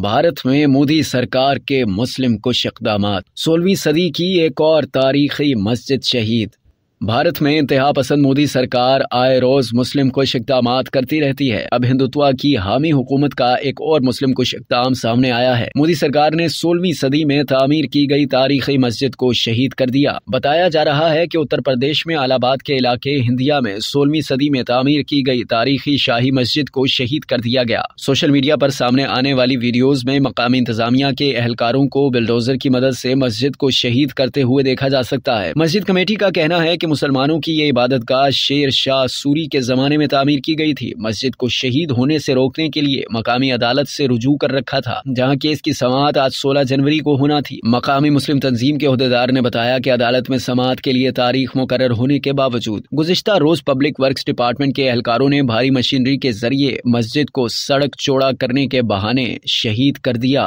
भारत में मोदी सरकार के मुस्लिम कुश इकदाम सोलहवीं सदी की एक और तारीखी मस्जिद शहीद भारत में इंतहा पसंद मोदी सरकार आए रोज मुस्लिम कुछ इकदाम करती रहती है अब हिंदुत्व की हामी हुकूमत का एक और मुस्लिम कुछ इकदाम सामने आया है मोदी सरकार ने सोलहवीं सदी में तामीर की गई तारीखी मस्जिद को शहीद कर दिया बताया जा रहा है कि उत्तर प्रदेश में आलाबाद के इलाके हिंदिया में सोलहवीं सदी में तामीर की गई तारीखी शाही मस्जिद को शहीद कर दिया गया सोशल मीडिया पर सामने आने वाली वीडियोज में मकामी इंतजामिया के एहलकारों को बिलडोजर की मदद से मस्जिद को शहीद करते हुए देखा जा सकता है मस्जिद कमेटी का कहना है कि मुसलमानों की ये इबादत गाह शेर शाह सूरी के ज़माने में तामीर की गई थी मस्जिद को शहीद होने से रोकने के लिए मकामी अदालत से रुजू कर रखा था जहाँ केस की समात आज सोलह जनवरी को होना थी मकामी मुस्लिम तंजीम के अहदेदार ने बताया की अदालत में समात के लिए तारीख मुकर होने के बावजूद गुजशत रोज पब्लिक वर्क डिपार्टमेंट के एहलकारों ने भारी मशीनरी के जरिए मस्जिद को सड़क चौड़ा करने के बहाने शहीद कर दिया